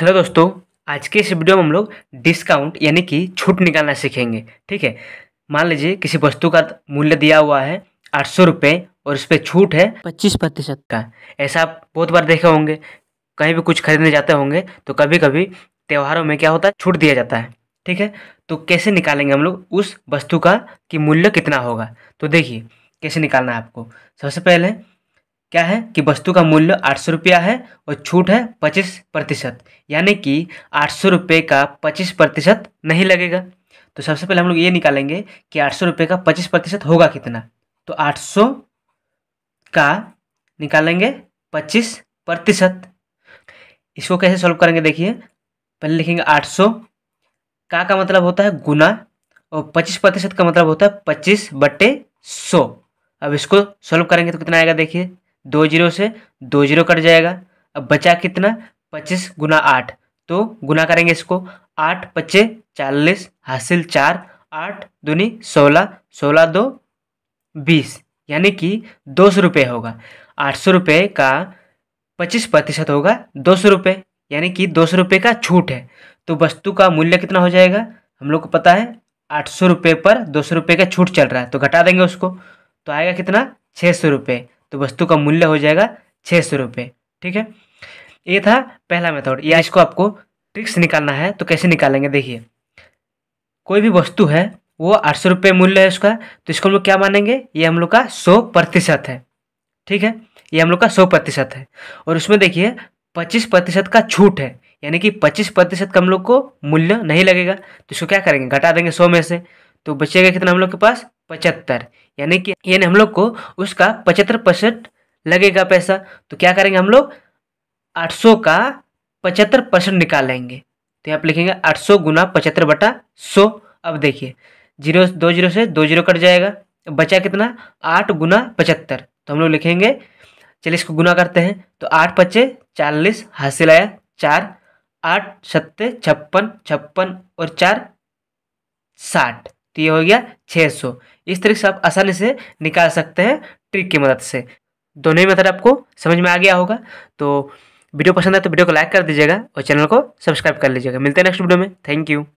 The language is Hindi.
हेलो दोस्तों आज के इस वीडियो में हम लोग डिस्काउंट यानी कि छूट निकालना सीखेंगे ठीक है मान लीजिए किसी वस्तु का मूल्य दिया हुआ है आठ सौ रुपये और इस पर छूट है पच्चीस प्रतिशत का ऐसा आप बहुत बार देखे होंगे कहीं भी कुछ खरीदने जाते होंगे तो कभी कभी त्योहारों में क्या होता है छूट दिया जाता है ठीक है तो कैसे निकालेंगे हम लोग उस वस्तु का कि मूल्य कितना होगा तो देखिए कैसे निकालना है आपको सबसे पहले क्या है कि वस्तु का मूल्य आठ सौ रुपया है और छूट है पच्चीस प्रतिशत यानी कि आठ सौ रुपये का पच्चीस प्रतिशत नहीं लगेगा तो सबसे पहले हम लोग ये निकालेंगे कि आठ सौ रुपये का पच्चीस प्रतिशत होगा कितना तो आठ सौ का निकालेंगे पच्चीस प्रतिशत इसको कैसे सॉल्व करेंगे देखिए पहले लिखेंगे आठ सौ का का मतलब होता है गुना और पच्चीस प्रतिशत का मतलब होता है पच्चीस बटे सौ अब इसको सॉल्व करेंगे तो कितना आएगा देखिए दो जीरो से दो जीरो कट जाएगा अब बचा कितना पच्चीस गुना आठ तो गुना करेंगे इसको आठ पच्चे चालीस हासिल चार आठ दूनी सोलह सोलह दो बीस यानी कि दो सौ रुपये होगा आठ सौ रुपये का पच्चीस प्रतिशत होगा दो सौ रुपये यानी कि दो सौ रुपये का छूट है तो वस्तु का मूल्य कितना हो जाएगा हम लोग को पता है आठ सौ रुपये पर दो सौ रुपये का छूट चल रहा है तो घटा देंगे उसको तो आएगा कितना छः सौ रुपये तो वस्तु का मूल्य हो जाएगा छः सौ रुपये ठीक है ये था पहला मेथड या इसको आपको ट्रिक्स निकालना है तो कैसे निकालेंगे देखिए कोई भी वस्तु है वो आठ सौ रुपये मूल्य है उसका तो इसको हम लोग क्या मानेंगे ये हम लोग का सौ प्रतिशत है ठीक है ये हम लोग का सौ प्रतिशत है और उसमें देखिए पच्चीस प्रतिशत का छूट है यानी कि पच्चीस प्रतिशत का हम लोग को मूल्य नहीं लगेगा तो इसको क्या करेंगे घटा देंगे सौ में से तो बचेगा कितना हम लोग के पास पचहत्तर यानी कि यानी हम लोग को उसका पचहत्तर परसेंट लगेगा पैसा तो क्या करेंगे हम लोग आठ सौ का पचहत्तर परसेंट निकालेंगे तो यहाँ पर लिखेंगे आठ सौ गुना पचहत्तर बटा सौ अब देखिए जीरो दो जीरो से दो जीरो कट जाएगा बचा कितना आठ गुना पचहत्तर तो हम लोग लिखेंगे चलिए इसको गुना करते हैं तो आठ पच्चे चालीस हासिल आया चार आठ सत्ते छप्पन छप्पन और चार साठ तो ये हो गया 600 इस तरीके से आप आसानी से निकाल सकते हैं ट्रिक की मदद से दोनों ही मेथड आपको समझ में आ गया होगा तो वीडियो पसंद आए तो वीडियो को लाइक कर दीजिएगा और चैनल को सब्सक्राइब कर लीजिएगा मिलते हैं नेक्स्ट वीडियो में थैंक यू